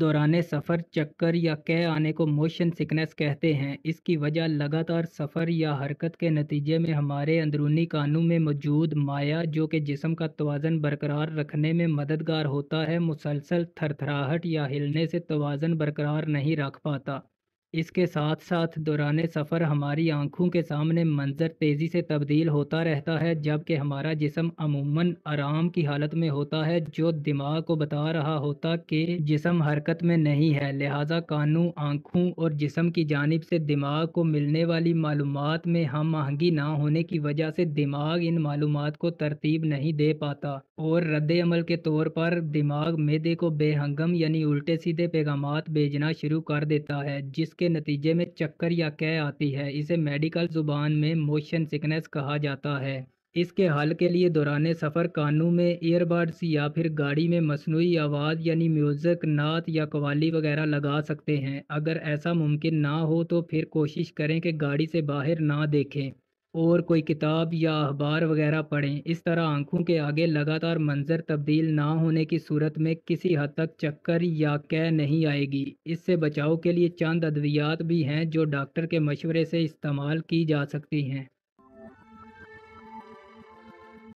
दौरान सफ़र चक्कर या कह आने को मोशन सिकनेस कहते हैं इसकी वजह लगातार सफ़र या हरकत के नतीजे में हमारे अंदरूनी कानों में मौजूद माया जो कि जिसम का तोज़न बरकरार रखने में मददगार होता है मुसलसल थरथराहट या हिलने से तोज़न बरकरार नहीं रख पाता इसके साथ साथ दौरान सफ़र हमारी आँखों के सामने मंजर तेज़ी से तब्दील होता रहता है जबकि हमारा जिसम अमूमन आराम की हालत में होता है जो दिमाग को बता रहा होता कि जिसम हरकत में नहीं है लिहाजा कानों आँखों और जिसम की जानब से दिमाग को मिलने वाली मालूम में हम महंगी ना होने की वजह से दिमाग इन मालूम को तरतीब नहीं दे पाता और रद्द अमल के तौर पर दिमाग मैदे को बेहंगम यानी उल्टे सीधे पैगाम भेजना शुरू कर देता है जिसके के नतीजे में चक्कर या कह आती है इसे मेडिकल ज़ुबान में मोशन सिकनेस कहा जाता है इसके हल के लिए दौरान सफ़र कानू में ईयरबड्स या फिर गाड़ी में मसनू आवाज़ यानी म्यूज़िक नात या कवाली वगैरह लगा सकते हैं अगर ऐसा मुमकिन ना हो तो फिर कोशिश करें कि गाड़ी से बाहर ना देखें और कोई किताब या अखबार वगैरह पढ़ें इस तरह आंखों के आगे लगातार मंजर तब्दील ना होने की सूरत में किसी हद तक चक्कर या कै नहीं आएगी इससे बचाव के लिए चंद अद्वियात भी हैं जो डॉक्टर के मशवरे से इस्तेमाल की जा सकती हैं